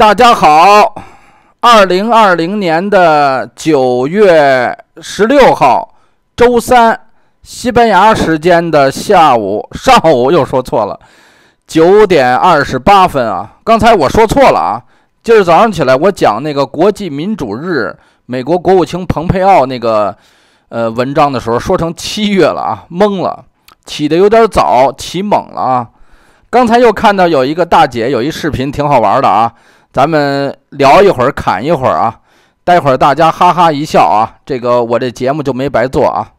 大家好，二零二零年的九月十六号，周三，西班牙时间的下午，上午又说错了，九点二十八分啊，刚才我说错了啊。今儿早上起来，我讲那个国际民主日，美国国务卿蓬佩奥那个，呃，文章的时候说成七月了啊，懵了。起的有点早，起猛了啊。刚才又看到有一个大姐有一视频，挺好玩的啊。咱们聊一会儿，侃一会儿啊！待会儿大家哈哈一笑啊，这个我这节目就没白做啊。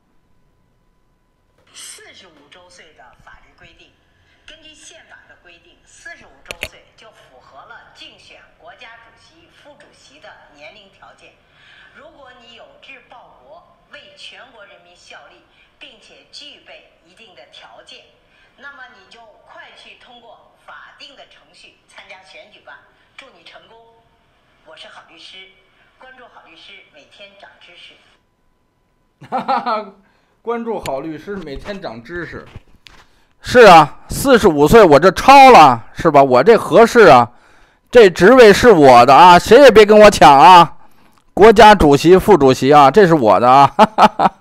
每天长知识，哈哈，关注好律师，每天长知识。是啊，四十五岁，我这超了，是吧？我这合适啊，这职位是我的啊，谁也别跟我抢啊！国家主席、副主席啊，这是我的啊，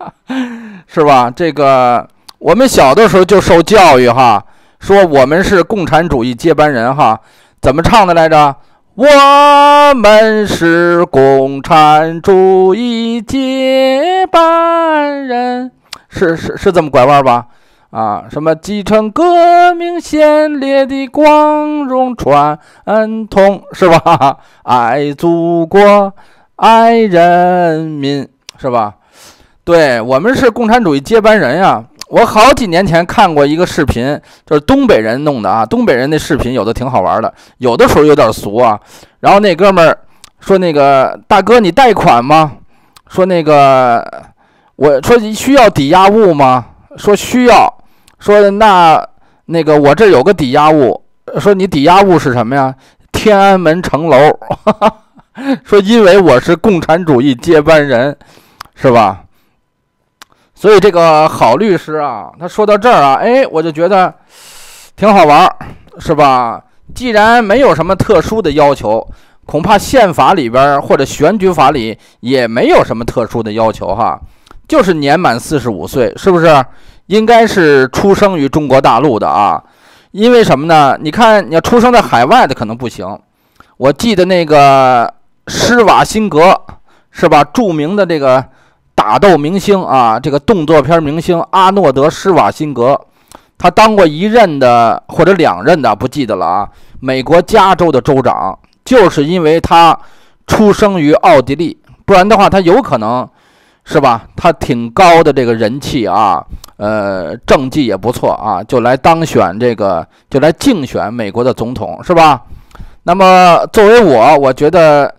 是吧？这个，我们小的时候就受教育哈，说我们是共产主义接班人哈，怎么唱的来着？我们是共产主义接班人，是是是这么拐弯吧？啊，什么继承革命先烈的光荣传统是吧？爱祖国，爱人民是吧？对我们是共产主义接班人呀。我好几年前看过一个视频，就是东北人弄的啊。东北人那视频有的挺好玩的，有的时候有点俗啊。然后那哥们儿说：“那个大哥，你贷款吗？”说：“那个，我说你需要抵押物吗？”说：“需要。”说：“那那个我这有个抵押物。”说：“你抵押物是什么呀？”“天安门城楼。”说：“因为我是共产主义接班人，是吧？”所以这个好律师啊，他说到这儿啊，哎，我就觉得挺好玩儿，是吧？既然没有什么特殊的要求，恐怕宪法里边或者选举法里也没有什么特殊的要求哈，就是年满四十五岁，是不是？应该是出生于中国大陆的啊，因为什么呢？你看，你要出生在海外的可能不行。我记得那个施瓦辛格是吧，著名的这个。打斗明星啊，这个动作片明星阿诺德·施瓦辛格，他当过一任的或者两任的，不记得了啊。美国加州的州长，就是因为他出生于奥地利，不然的话他有可能是吧？他挺高的这个人气啊，呃，政绩也不错啊，就来当选这个，就来竞选美国的总统是吧？那么，作为我，我觉得，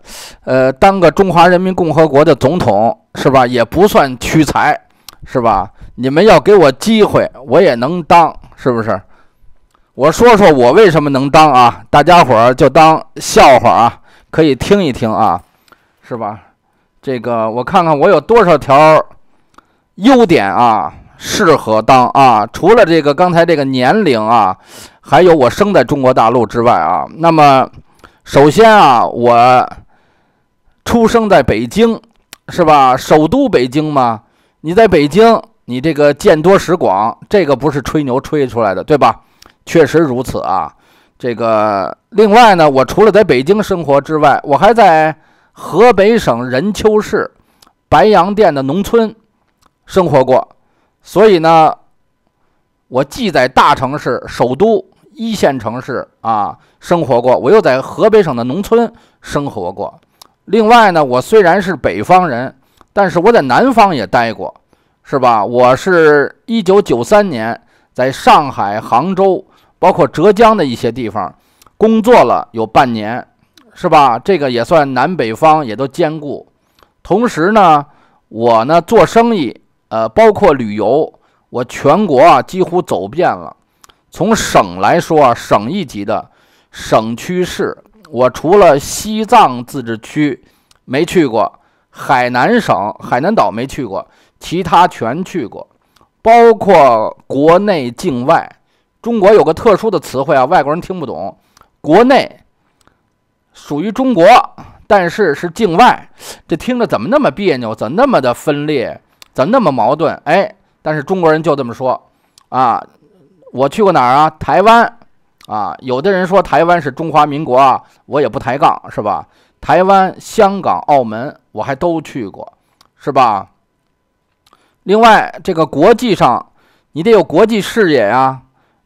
呃，当个中华人民共和国的总统是吧，也不算屈才，是吧？你们要给我机会，我也能当，是不是？我说说我为什么能当啊？大家伙儿就当笑话啊，可以听一听啊，是吧？这个我看看我有多少条优点啊，适合当啊？除了这个刚才这个年龄啊。还有我生在中国大陆之外啊，那么，首先啊，我出生在北京，是吧？首都北京嘛，你在北京，你这个见多识广，这个不是吹牛吹出来的，对吧？确实如此啊。这个另外呢，我除了在北京生活之外，我还在河北省任丘市白洋淀的农村生活过，所以呢，我既在大城市首都。一线城市啊，生活过；我又在河北省的农村生活过。另外呢，我虽然是北方人，但是我在南方也待过，是吧？我是一九九三年在上海、杭州，包括浙江的一些地方工作了有半年，是吧？这个也算南北方也都兼顾。同时呢，我呢做生意，呃，包括旅游，我全国啊几乎走遍了。从省来说，省一级的省区市，我除了西藏自治区没去过，海南省海南岛没去过，其他全去过，包括国内境外。中国有个特殊的词汇啊，外国人听不懂。国内属于中国，但是是境外，这听着怎么那么别扭？怎么那么的分裂？怎么那么矛盾？哎，但是中国人就这么说，啊。我去过哪儿啊？台湾，啊，有的人说台湾是中华民国啊，我也不抬杠，是吧？台湾、香港、澳门我还都去过，是吧？另外，这个国际上，你得有国际视野啊。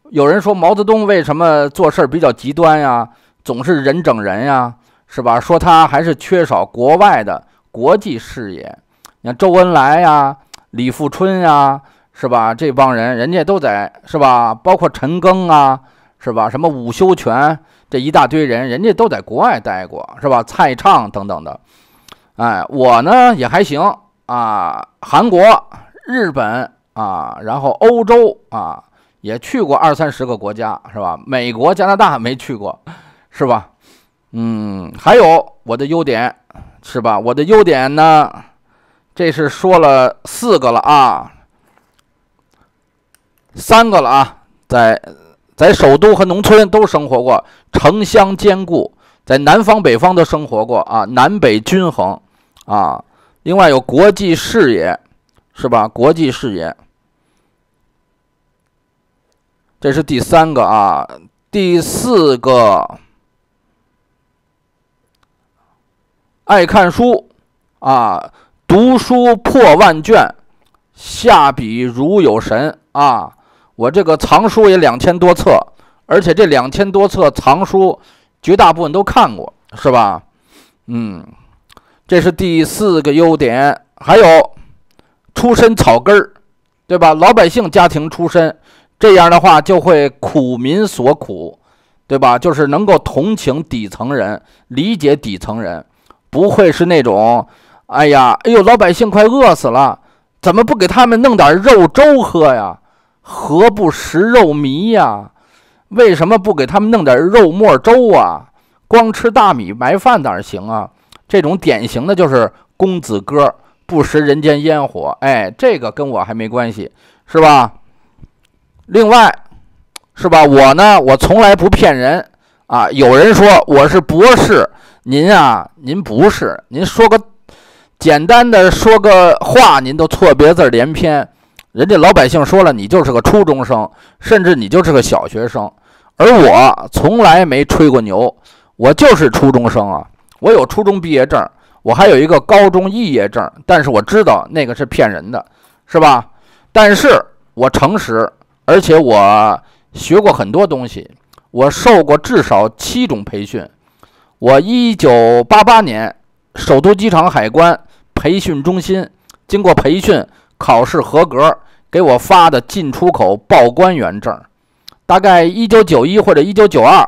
有人说毛泽东为什么做事儿比较极端呀？总是人整人呀，是吧？说他还是缺少国外的国际视野。你看周恩来呀，李富春呀。是吧？这帮人，人家都在是吧？包括陈庚啊，是吧？什么伍修权这一大堆人，人家都在国外待过，是吧？蔡畅等等的。哎，我呢也还行啊，韩国、日本啊，然后欧洲啊，也去过二三十个国家，是吧？美国、加拿大没去过，是吧？嗯，还有我的优点，是吧？我的优点呢，这是说了四个了啊。三个了啊，在在首都和农村都生活过，城乡兼顾；在南方、北方都生活过啊，南北均衡。啊，另外有国际视野，是吧？国际视野。这是第三个啊，第四个，爱看书啊，读书破万卷，下笔如有神啊。我这个藏书也两千多册，而且这两千多册藏书，绝大部分都看过，是吧？嗯，这是第四个优点。还有出身草根儿，对吧？老百姓家庭出身，这样的话就会苦民所苦，对吧？就是能够同情底层人，理解底层人，不会是那种“哎呀，哎呦，老百姓快饿死了，怎么不给他们弄点肉粥喝呀？”何不食肉糜呀？为什么不给他们弄点肉末粥啊？光吃大米白饭哪儿行啊？这种典型的就是公子哥不食人间烟火。哎，这个跟我还没关系，是吧？另外，是吧？我呢，我从来不骗人啊。有人说我是博士，您啊，您不是。您说个简单的说个话，您都错别字连篇。人家老百姓说了，你就是个初中生，甚至你就是个小学生，而我从来没吹过牛，我就是初中生啊，我有初中毕业证，我还有一个高中肄业证，但是我知道那个是骗人的，是吧？但是我诚实，而且我学过很多东西，我受过至少七种培训，我一九八八年首都机场海关培训中心经过培训。考试合格，给我发的进出口报关员证，大概一九九一或者一九九二，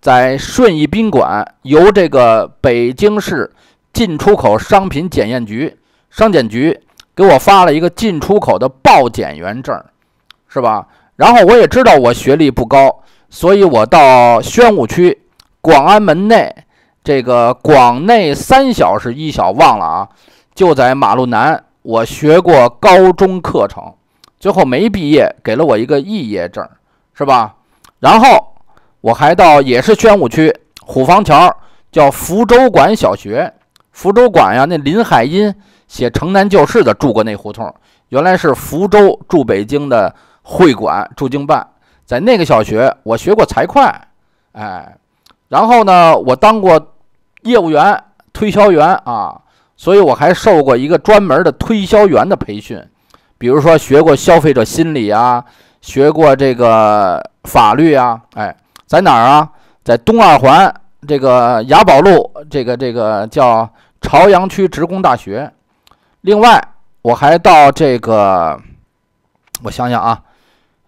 在顺义宾馆由这个北京市进出口商品检验局商检局给我发了一个进出口的报检员证，是吧？然后我也知道我学历不高，所以我到宣武区广安门内这个广内三小是一小，忘了啊，就在马路南。我学过高中课程，最后没毕业，给了我一个肄业证，是吧？然后我还到也是宣武区虎坊桥，叫福州馆小学。福州馆呀，那林海音写《城南旧事》的住过那胡同。原来是福州驻北京的会馆驻京办，在那个小学我学过财会，哎，然后呢，我当过业务员、推销员啊。所以我还受过一个专门的推销员的培训，比如说学过消费者心理啊，学过这个法律啊。哎，在哪儿啊？在东二环这个雅宝路，这个这个叫朝阳区职工大学。另外，我还到这个，我想想啊，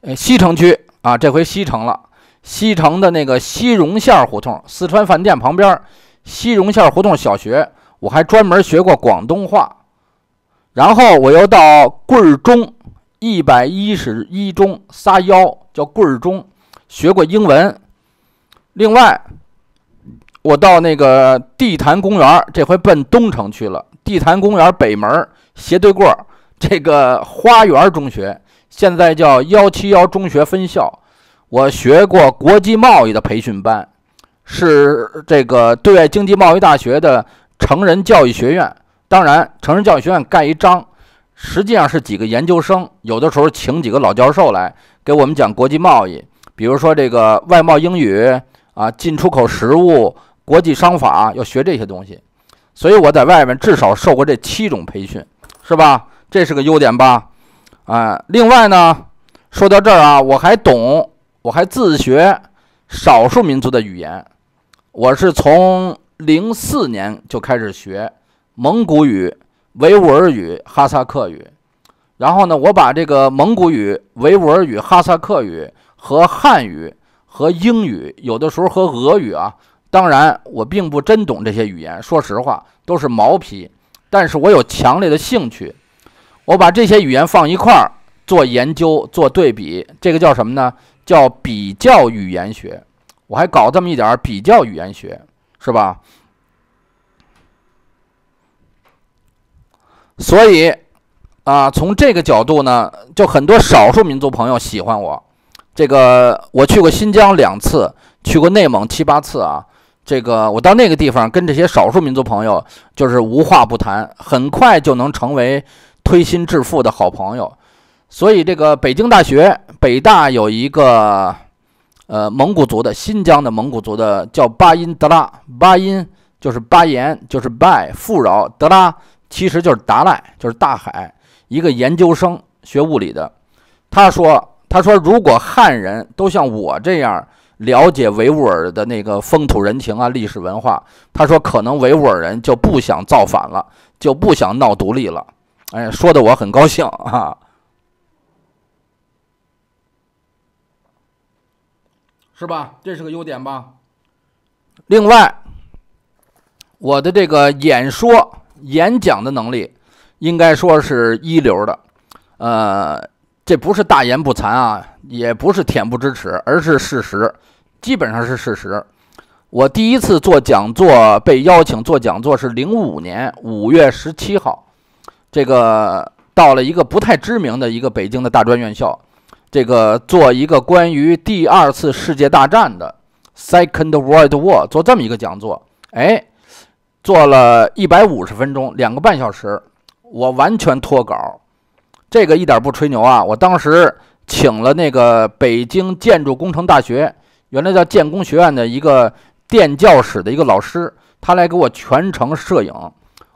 呃，西城区啊，这回西城了，西城的那个西荣线胡同四川饭店旁边，西荣线胡同小学。我还专门学过广东话，然后我又到桂儿中一百一十一中撒腰，叫桂儿中学过英文。另外，我到那个地坛公园，这回奔东城去了。地坛公园北门斜对过这个花园中学，现在叫幺七幺中学分校。我学过国际贸易的培训班，是这个对外经济贸易大学的。成人教育学院，当然，成人教育学院盖一张，实际上是几个研究生，有的时候请几个老教授来给我们讲国际贸易，比如说这个外贸英语啊，进出口实务、国际商法，要学这些东西。所以我在外面至少受过这七种培训，是吧？这是个优点吧？啊，另外呢，说到这儿啊，我还懂，我还自学少数民族的语言，我是从。零四年就开始学蒙古语、维吾尔语、哈萨克语，然后呢，我把这个蒙古语、维吾尔语、哈萨克语和汉语和英语，有的时候和俄语啊，当然我并不真懂这些语言，说实话都是毛皮，但是我有强烈的兴趣，我把这些语言放一块儿做研究、做对比，这个叫什么呢？叫比较语言学。我还搞这么一点比较语言学。是吧？所以啊，从这个角度呢，就很多少数民族朋友喜欢我。这个我去过新疆两次，去过内蒙七八次啊。这个我到那个地方，跟这些少数民族朋友就是无话不谈，很快就能成为推心置腹的好朋友。所以，这个北京大学，北大有一个。呃，蒙古族的新疆的蒙古族的叫巴音德拉，巴音就是巴颜，就是拜富饶，德拉其实就是达赖，就是大海。一个研究生学物理的，他说：“他说如果汉人都像我这样了解维吾尔的那个风土人情啊、历史文化，他说可能维吾尔人就不想造反了，就不想闹独立了。”哎，说的我很高兴啊。是吧？这是个优点吧。另外，我的这个演说、演讲的能力，应该说是一流的。呃，这不是大言不惭啊，也不是恬不知耻，而是事实，基本上是事实。我第一次做讲座，被邀请做讲座是零五年五月十七号，这个到了一个不太知名的一个北京的大专院校。这个做一个关于第二次世界大战的 Second World War 做这么一个讲座，哎，做了一百五十分钟，两个半小时，我完全脱稿，这个一点不吹牛啊！我当时请了那个北京建筑工程大学，原来叫建工学院的一个电教室的一个老师，他来给我全程摄影，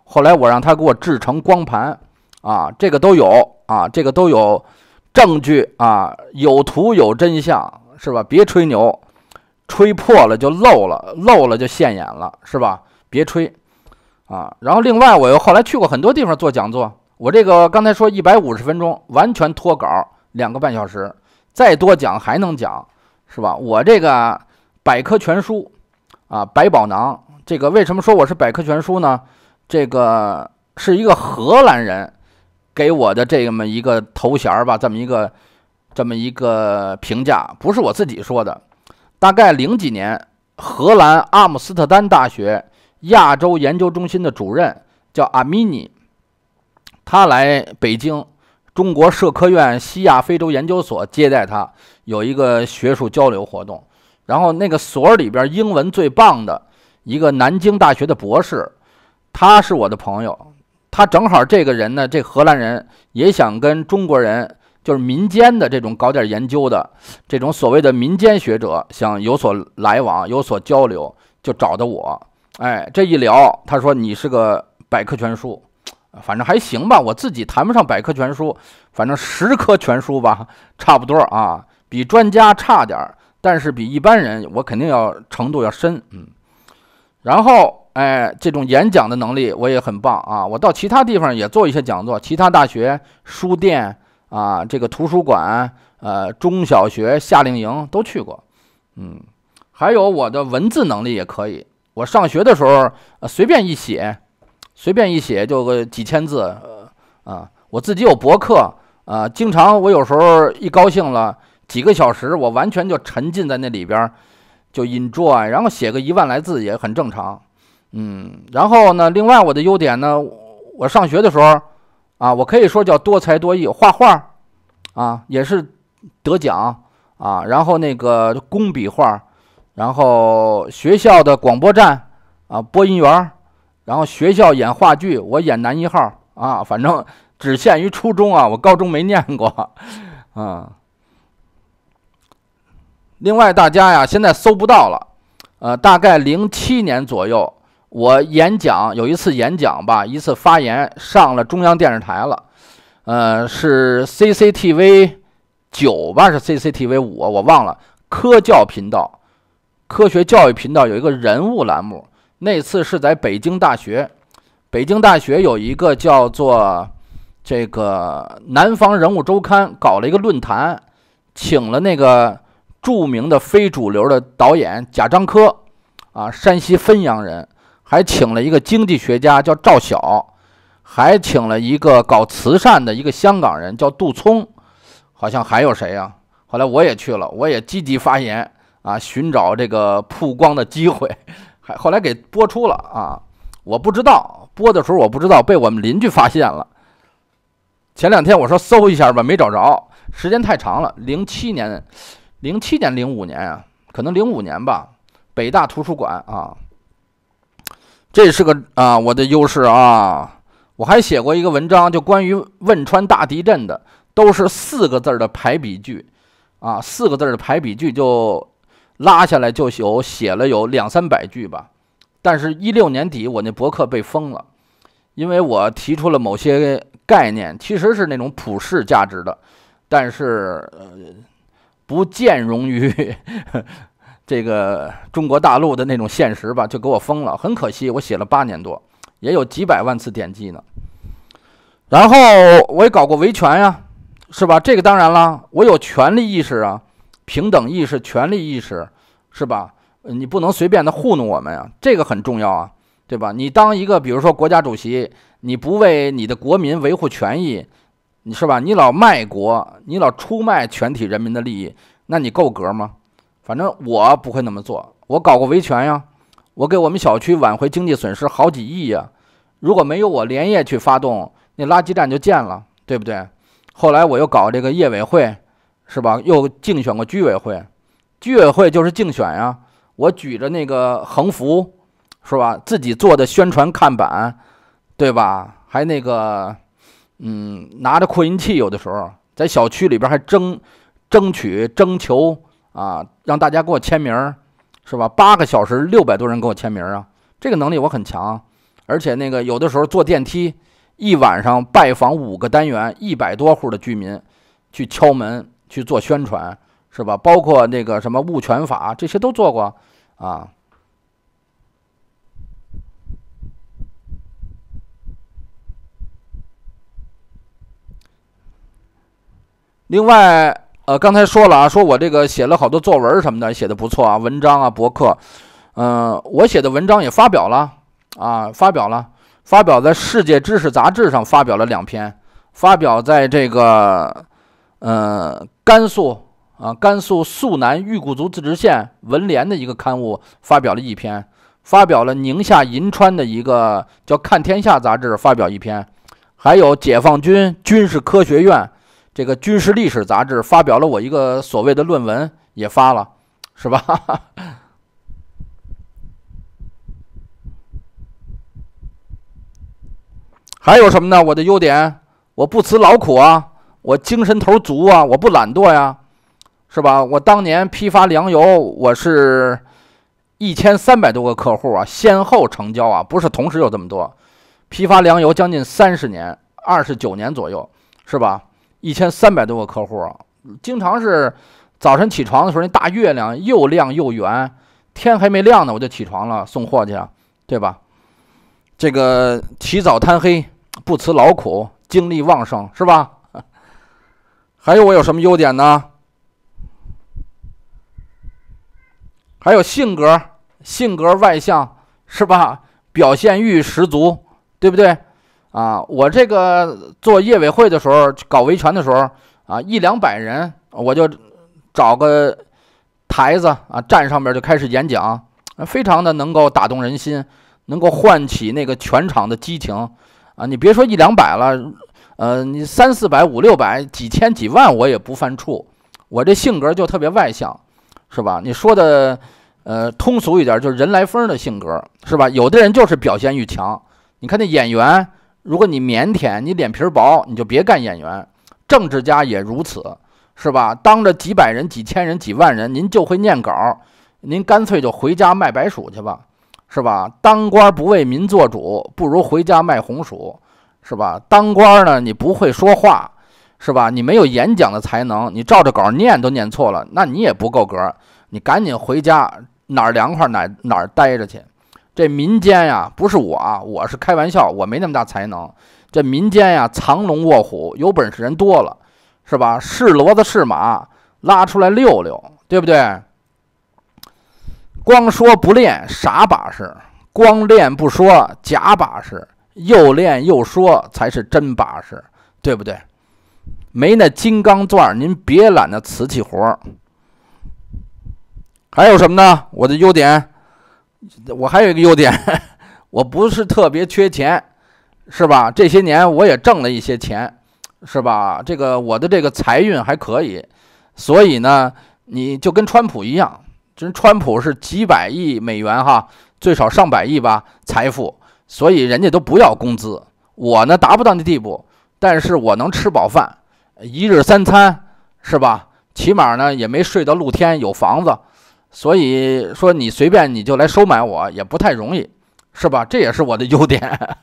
后来我让他给我制成光盘，啊，这个都有啊，这个都有。证据啊，有图有真相，是吧？别吹牛，吹破了就漏了，漏了就现眼了，是吧？别吹啊！然后另外，我又后来去过很多地方做讲座，我这个刚才说一百五十分钟，完全脱稿，两个半小时，再多讲还能讲，是吧？我这个百科全书啊，百宝囊，这个为什么说我是百科全书呢？这个是一个荷兰人。给我的这么一个头衔儿吧，这么一个，这么一个评价，不是我自己说的。大概零几年，荷兰阿姆斯特丹大学亚洲研究中心的主任叫阿米尼，他来北京中国社科院西亚非洲研究所接待他，有一个学术交流活动。然后那个所里边英文最棒的一个南京大学的博士，他是我的朋友。他正好这个人呢，这荷兰人也想跟中国人，就是民间的这种搞点研究的这种所谓的民间学者，想有所来往、有所交流，就找的我。哎，这一聊，他说你是个百科全书，反正还行吧。我自己谈不上百科全书，反正十科全书吧，差不多啊。比专家差点儿，但是比一般人我肯定要程度要深，嗯。然后。哎，这种演讲的能力我也很棒啊！我到其他地方也做一些讲座，其他大学、书店啊，这个图书馆、呃，中小学夏令营都去过。嗯，还有我的文字能力也可以。我上学的时候，呃，随便一写，随便一写就个几千字，呃，啊，我自己有博客，啊，经常我有时候一高兴了几个小时，我完全就沉浸在那里边，就 enjoy，然后写个一万来字也很正常。嗯，然后呢？另外，我的优点呢，我上学的时候，啊，我可以说叫多才多艺，画画，啊，也是得奖啊。然后那个工笔画，然后学校的广播站，啊，播音员，然后学校演话剧，我演男一号，啊，反正只限于初中啊，我高中没念过，啊。另外，大家呀，现在搜不到了，呃，大概零七年左右。我演讲有一次演讲吧，一次发言上了中央电视台了，呃，是 CCTV 九吧，是 CCTV 五，我忘了科教频道，科学教育频道有一个人物栏目。那次是在北京大学，北京大学有一个叫做这个南方人物周刊搞了一个论坛，请了那个著名的非主流的导演贾樟柯，啊，山西汾阳人。还请了一个经济学家叫赵晓，还请了一个搞慈善的一个香港人叫杜聪，好像还有谁啊？后来我也去了，我也积极发言啊，寻找这个曝光的机会，还后来给播出了啊。我不知道播的时候我不知道被我们邻居发现了。前两天我说搜一下吧，没找着，时间太长了，零七年，零七年零五年呀，可能零五年吧，北大图书馆啊。这是个啊，我的优势啊！我还写过一个文章，就关于汶川大地震的，都是四个字儿的排比句，啊，四个字儿的排比句就拉下来就有写了有两三百句吧。但是，一六年底我那博客被封了，因为我提出了某些概念，其实是那种普世价值的，但是呃，不兼容于。这个中国大陆的那种现实吧，就给我封了，很可惜，我写了八年多，也有几百万次点击呢。然后我也搞过维权呀，是吧？这个当然啦，我有权利意识啊，平等意识、权利意识，是吧？你不能随便的糊弄我们呀，这个很重要啊，对吧？你当一个，比如说国家主席，你不为你的国民维护权益，你是吧？你老卖国，你老出卖全体人民的利益，那你够格吗？反正我不会那么做。我搞过维权呀，我给我们小区挽回经济损失好几亿呀。如果没有我连夜去发动，那垃圾站就建了，对不对？后来我又搞这个业委会，是吧？又竞选过居委会，居委会就是竞选呀。我举着那个横幅，是吧？自己做的宣传看板，对吧？还那个，嗯，拿着扩音器，有的时候在小区里边还争，争取、征求。啊，让大家给我签名儿，是吧？八个小时，六百多人给我签名儿啊，这个能力我很强。而且那个有的时候坐电梯，一晚上拜访五个单元，一百多户的居民，去敲门去做宣传，是吧？包括那个什么物权法这些都做过啊。另外。呃，刚才说了啊，说我这个写了好多作文什么的，写的不错啊，文章啊，博客，嗯，我写的文章也发表了啊，发表了，发表在《世界知识》杂志上发表了两篇，发表在这个，嗯，甘肃啊，甘肃肃南裕固族自治县文联的一个刊物发表了，一篇，发表了宁夏银川的一个叫《看天下》杂志发表一篇，还有解放军军事科学院。这个军事历史杂志发表了我一个所谓的论文，也发了，是吧？还有什么呢？我的优点，我不辞劳苦啊，我精神头足啊，我不懒惰呀，是吧？我当年批发粮油，我是一千三百多个客户啊，先后成交啊，不是同时有这么多，批发粮油将近三十年，二十九年左右，是吧？一千三百多个客户啊，经常是早晨起床的时候，那大月亮又亮又圆，天还没亮呢，我就起床了，送货去，对吧？这个起早贪黑，不辞劳苦，精力旺盛，是吧？还有我有什么优点呢？还有性格，性格外向，是吧？表现欲十足，对不对？啊，我这个做业委会的时候，搞维权的时候，啊，一两百人，我就找个台子啊，站上面就开始演讲，非常的能够打动人心，能够唤起那个全场的激情，啊，你别说一两百了，呃，你三四百、五六百、几千、几万，我也不犯怵，我这性格就特别外向，是吧？你说的，呃，通俗一点，就是人来疯的性格，是吧？有的人就是表现欲强，你看那演员。如果你腼腆，你脸皮薄，你就别干演员。政治家也如此，是吧？当着几百人、几千人、几万人，您就会念稿，您干脆就回家卖白薯去吧，是吧？当官不为民做主，不如回家卖红薯，是吧？当官呢，你不会说话，是吧？你没有演讲的才能，你照着稿念都念错了，那你也不够格，你赶紧回家，哪儿凉快哪哪儿待着去。这民间呀，不是我，我是开玩笑，我没那么大才能。这民间呀，藏龙卧虎，有本事人多了，是吧？是骡子是马拉出来溜溜，对不对？光说不练傻把式，光练不说假把式，又练又说才是真把式，对不对？没那金刚钻，您别揽那瓷器活儿。还有什么呢？我的优点。我还有一个优点，我不是特别缺钱，是吧？这些年我也挣了一些钱，是吧？这个我的这个财运还可以，所以呢，你就跟川普一样，真川普是几百亿美元哈，最少上百亿吧财富，所以人家都不要工资。我呢达不到那地步，但是我能吃饱饭，一日三餐，是吧？起码呢也没睡到露天，有房子。所以说，你随便你就来收买我也不太容易，是吧？这也是我的优点。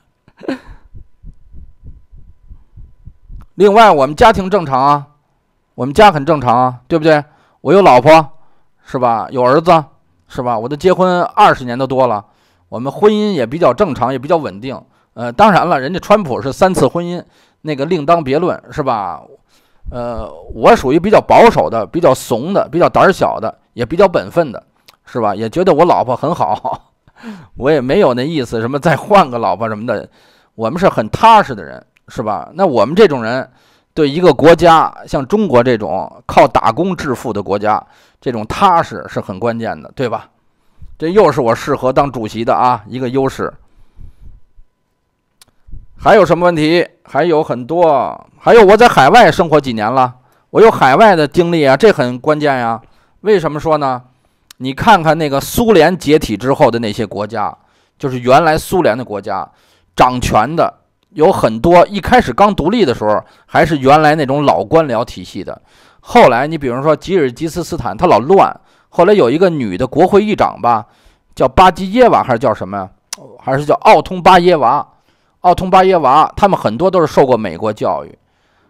另外，我们家庭正常啊，我们家很正常啊，对不对？我有老婆，是吧？有儿子，是吧？我都结婚二十年都多了，我们婚姻也比较正常，也比较稳定。呃，当然了，人家川普是三次婚姻，那个另当别论，是吧？呃，我属于比较保守的、比较怂的、比较胆小的，也比较本分的，是吧？也觉得我老婆很好，我也没有那意思，什么再换个老婆什么的。我们是很踏实的人，是吧？那我们这种人，对一个国家，像中国这种靠打工致富的国家，这种踏实是很关键的，对吧？这又是我适合当主席的啊，一个优势。还有什么问题？还有很多，还有我在海外生活几年了，我有海外的经历啊，这很关键呀。为什么说呢？你看看那个苏联解体之后的那些国家，就是原来苏联的国家，掌权的有很多。一开始刚独立的时候，还是原来那种老官僚体系的。后来，你比如说吉尔吉斯斯坦，他老乱。后来有一个女的国会议长吧，叫巴吉耶娃，还是叫什么呀？还是叫奥通巴耶娃。奥通巴耶娃，他们很多都是受过美国教育。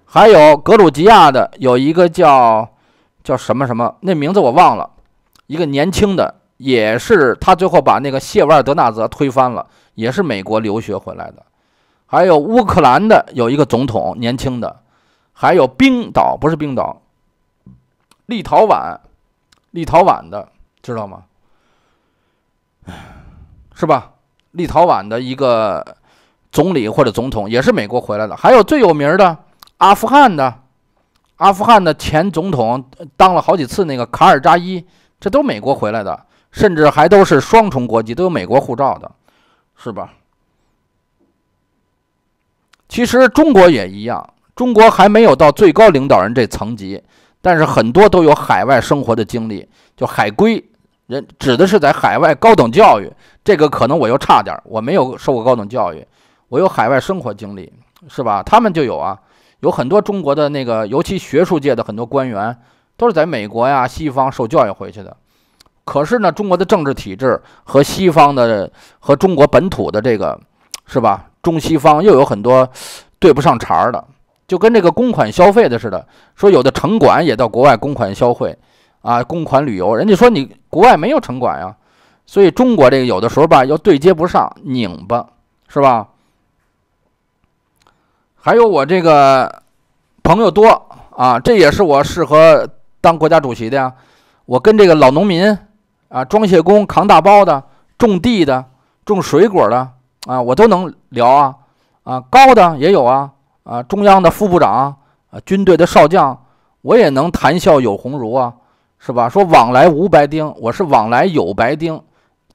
还有格鲁吉亚的，有一个叫叫什么什么，那名字我忘了。一个年轻的，也是他最后把那个谢瓦尔德纳泽推翻了，也是美国留学回来的。还有乌克兰的有一个总统，年轻的。还有冰岛不是冰岛，立陶宛，立陶宛的，知道吗？是吧？立陶宛的一个。总理或者总统也是美国回来的，还有最有名的阿富汗的，阿富汗的前总统当了好几次，那个卡尔扎伊，这都美国回来的，甚至还都是双重国籍，都有美国护照的，是吧？其实中国也一样，中国还没有到最高领导人这层级，但是很多都有海外生活的经历，就海归人指的是在海外高等教育，这个可能我又差点，我没有受过高等教育。我有海外生活经历，是吧？他们就有啊，有很多中国的那个，尤其学术界的很多官员，都是在美国呀、西方受教育回去的。可是呢，中国的政治体制和西方的和中国本土的这个，是吧？中西方又有很多对不上茬儿的，就跟这个公款消费的似的。说有的城管也到国外公款消费，啊，公款旅游，人家说你国外没有城管呀，所以中国这个有的时候吧，又对接不上，拧巴，是吧？还有我这个朋友多啊，这也是我适合当国家主席的呀。我跟这个老农民啊、装卸工扛大包的、种地的、种水果的啊，我都能聊啊啊。高的也有啊啊，中央的副部长啊、军队的少将，我也能谈笑有鸿儒啊，是吧？说往来无白丁，我是往来有白丁，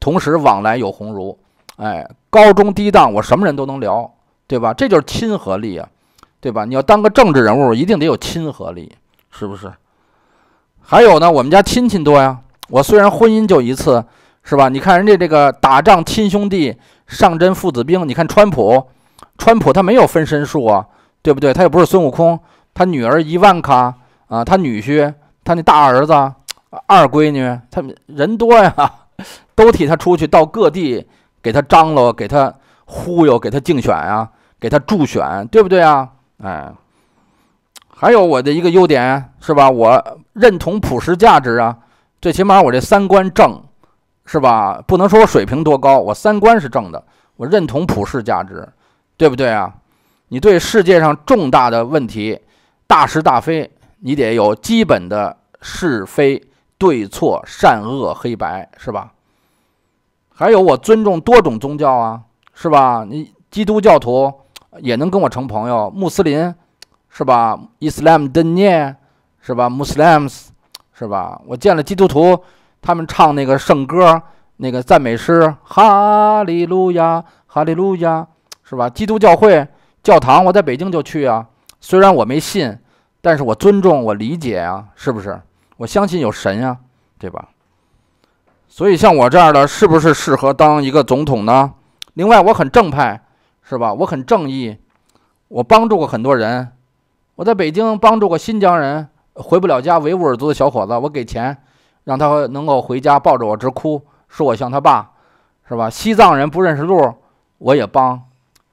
同时往来有鸿儒。哎，高中低档，我什么人都能聊。对吧？这就是亲和力啊，对吧？你要当个政治人物，一定得有亲和力，是不是？还有呢，我们家亲戚多呀。我虽然婚姻就一次，是吧？你看人家这个打仗亲兄弟，上阵父子兵。你看川普，川普他没有分身术啊，对不对？他又不是孙悟空。他女儿伊万卡啊，他女婿，他那大儿子，二闺女，他们人多呀，都替他出去到各地给他张罗，给他。忽悠给他竞选啊，给他助选，对不对啊？哎，还有我的一个优点是吧？我认同普世价值啊，最起码我这三观正，是吧？不能说我水平多高，我三观是正的，我认同普世价值，对不对啊？你对世界上重大的问题、大是大非，你得有基本的是非、对错、善恶、黑白，是吧？还有我尊重多种宗教啊。是吧？你基督教徒也能跟我成朋友。穆斯林，是吧？Islam 的 n 是吧？Muslims，是吧？我见了基督徒，他们唱那个圣歌，那个赞美诗，哈利路亚，哈利路亚，是吧？基督教会教堂，我在北京就去啊。虽然我没信，但是我尊重，我理解啊，是不是？我相信有神呀，对吧？所以像我这样的，是不是适合当一个总统呢？另外，我很正派，是吧？我很正义，我帮助过很多人。我在北京帮助过新疆人，回不了家，维吾尔族的小伙子，我给钱，让他能够回家，抱着我直哭，说我像他爸，是吧？西藏人不认识路，我也帮。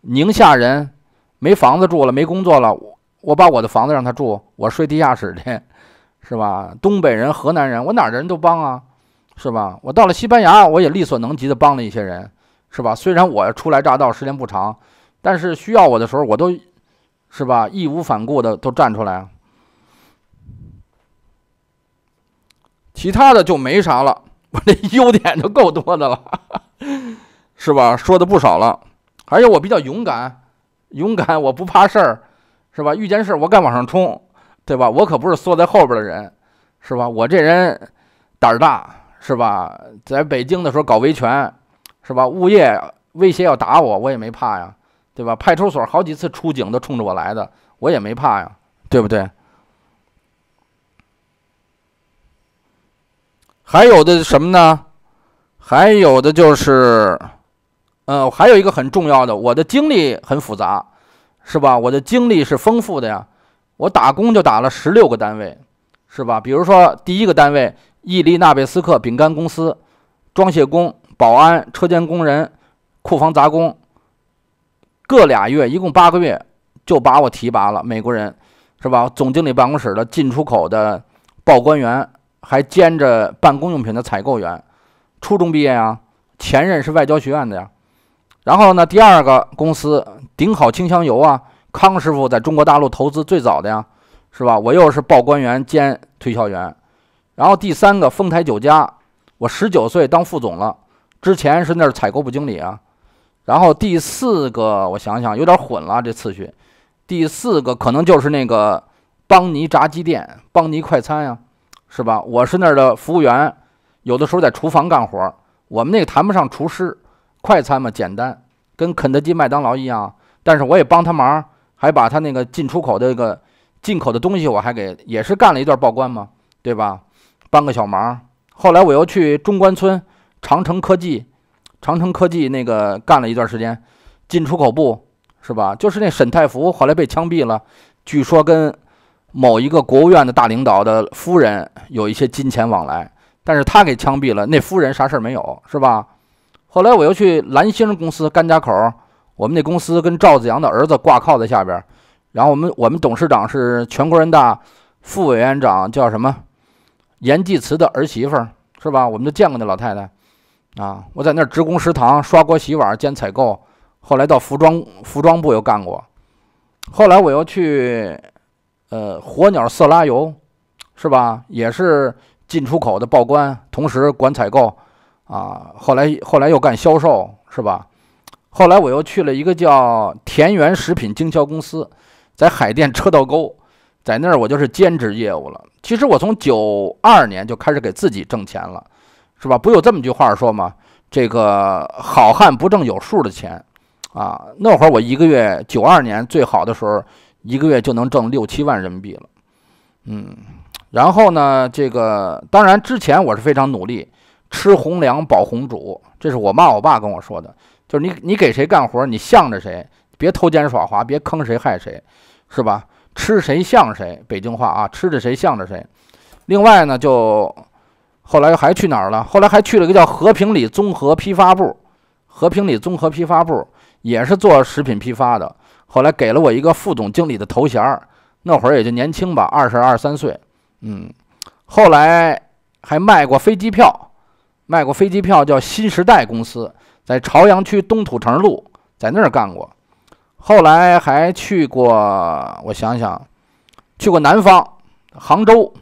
宁夏人没房子住了，没工作了，我把我的房子让他住，我睡地下室去，是吧？东北人、河南人，我哪儿的人都帮啊，是吧？我到了西班牙，我也力所能及的帮了一些人。是吧？虽然我初来乍到，时间不长，但是需要我的时候，我都，是吧？义无反顾的都站出来。其他的就没啥了，我这 优点就够多的了，是吧？说的不少了，还有我比较勇敢，勇敢，我不怕事儿，是吧？遇见事儿我敢往上冲，对吧？我可不是缩在后边的人，是吧？我这人胆儿大，是吧？在北京的时候搞维权。是吧？物业威胁要打我，我也没怕呀，对吧？派出所好几次出警都冲着我来的，我也没怕呀，对不对？还有的什么呢？还有的就是，呃，还有一个很重要的，我的经历很复杂，是吧？我的经历是丰富的呀。我打工就打了十六个单位，是吧？比如说第一个单位，伊利纳贝斯克饼干公司，装卸工。保安、车间工人、库房杂工，各俩月，一共八个月，就把我提拔了。美国人是吧？总经理办公室的进出口的报关员，还兼着办公用品的采购员。初中毕业啊，前任是外交学院的呀。然后呢，第二个公司顶好清香油啊，康师傅在中国大陆投资最早的呀，是吧？我又是报关员兼推销员。然后第三个丰台酒家，我十九岁当副总了。之前是那儿采购部经理啊，然后第四个我想想有点混了这次序，第四个可能就是那个邦尼炸鸡店、邦尼快餐呀，是吧？我是那儿的服务员，有的时候在厨房干活儿。我们那个谈不上厨师，快餐嘛简单，跟肯德基、麦当劳一样。但是我也帮他忙，还把他那个进出口的一个进口的东西，我还给也是干了一段报关嘛，对吧？帮个小忙。后来我又去中关村。长城科技，长城科技那个干了一段时间，进出口部是吧？就是那沈泰福后来被枪毙了，据说跟某一个国务院的大领导的夫人有一些金钱往来，但是他给枪毙了，那夫人啥事没有是吧？后来我又去蓝星公司，甘家口，我们那公司跟赵子阳的儿子挂靠在下边，然后我们我们董事长是全国人大副委员长，叫什么？严济慈的儿媳妇是吧？我们都见过那老太太。啊，我在那儿职工食堂刷锅洗碗兼采购，后来到服装服装部又干过，后来我又去，呃，火鸟色拉油，是吧？也是进出口的报关，同时管采购，啊，后来后来又干销售，是吧？后来我又去了一个叫田园食品经销公司，在海淀车道沟，在那儿我就是兼职业务了。其实我从九二年就开始给自己挣钱了。是吧？不有这么句话说吗？这个好汉不挣有数的钱，啊，那会儿我一个月九二年最好的时候，一个月就能挣六七万人民币了，嗯，然后呢，这个当然之前我是非常努力，吃红粮保红主，这是我妈我爸跟我说的，就是你你给谁干活，你向着谁，别偷奸耍滑，别坑谁害谁，是吧？吃谁向着谁，北京话啊，吃着谁向着谁。另外呢，就。后来还去哪儿了？后来还去了一个叫和平里综合批发部，和平里综合批发部也是做食品批发的。后来给了我一个副总经理的头衔儿，那会儿也就年轻吧，二十二三岁。嗯，后来还卖过飞机票，卖过飞机票叫新时代公司，在朝阳区东土城路，在那儿干过。后来还去过，我想想，去过南方，杭州。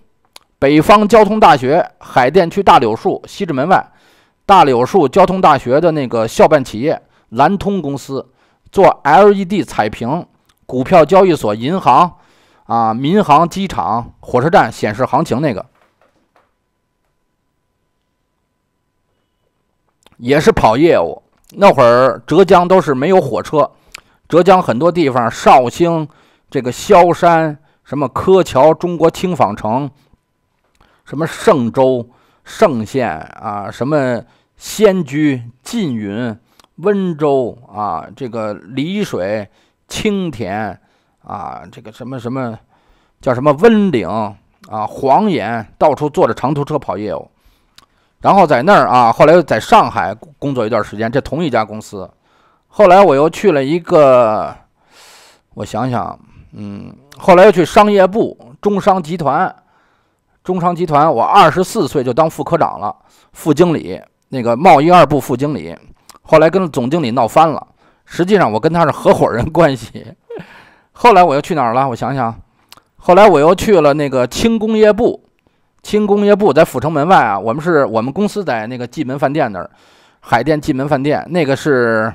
北方交通大学海淀区大柳树西直门外，大柳树交通大学的那个校办企业蓝通公司做 LED 彩屏，股票交易所、银行，啊，民航、机场、火车站显示行情那个，也是跑业务。那会儿浙江都是没有火车，浙江很多地方，绍兴，这个萧山，什么柯桥，中国轻纺城。什么嵊州、嵊县啊，什么仙居、缙云、温州啊，这个丽水、青田啊，这个什么什么叫什么温岭啊、黄岩，到处坐着长途车跑业务。然后在那儿啊，后来又在上海工作一段时间，这同一家公司。后来我又去了一个，我想想，嗯，后来又去商业部中商集团。中商集团，我二十四岁就当副科长了，副经理，那个贸易二部副经理，后来跟总经理闹翻了，实际上我跟他是合伙人关系。后来我又去哪儿了？我想想，后来我又去了那个轻工业部，轻工业部在阜成门外啊。我们是我们公司在那个蓟门饭店那儿，海淀蓟门饭店那个是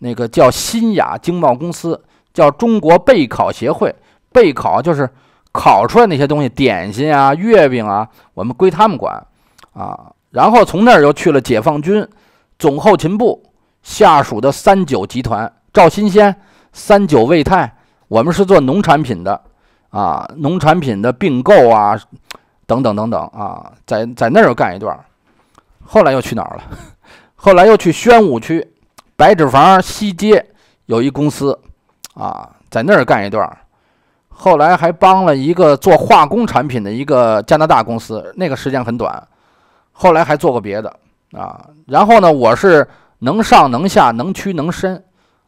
那个叫新雅经贸公司，叫中国备考协会，备考就是。烤出来那些东西，点心啊、月饼啊，我们归他们管啊。然后从那儿又去了解放军总后勤部下属的三九集团，赵新先、三九味泰，我们是做农产品的啊，农产品的并购啊，等等等等啊，在在那儿又干一段儿。后来又去哪儿了？后来又去宣武区白纸坊西街有一公司啊，在那儿干一段儿。后来还帮了一个做化工产品的一个加拿大公司，那个时间很短。后来还做过别的啊。然后呢，我是能上能下，能屈能伸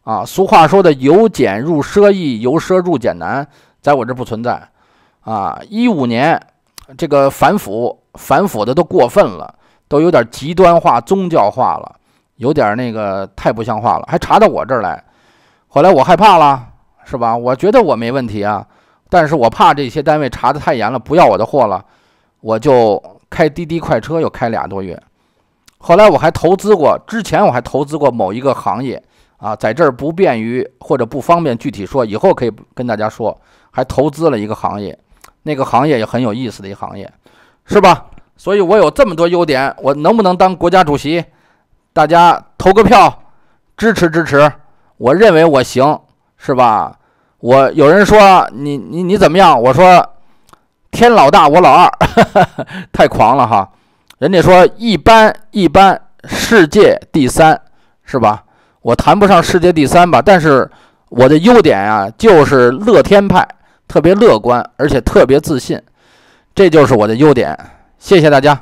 啊。俗话说的“由俭入奢易，由奢入俭难”，在我这不存在啊。一五年这个反腐，反腐的都过分了，都有点极端化、宗教化了，有点那个太不像话了，还查到我这儿来。后来我害怕了，是吧？我觉得我没问题啊。但是我怕这些单位查得太严了，不要我的货了，我就开滴滴快车，又开俩多月。后来我还投资过，之前我还投资过某一个行业啊，在这儿不便于或者不方便具体说，以后可以跟大家说。还投资了一个行业，那个行业也很有意思的一行业，是吧？所以我有这么多优点，我能不能当国家主席？大家投个票，支持支持，我认为我行，是吧？我有人说你你你怎么样？我说，天老大，我老二，太狂了哈。人家说一般一般，世界第三是吧？我谈不上世界第三吧，但是我的优点啊，就是乐天派，特别乐观，而且特别自信，这就是我的优点。谢谢大家。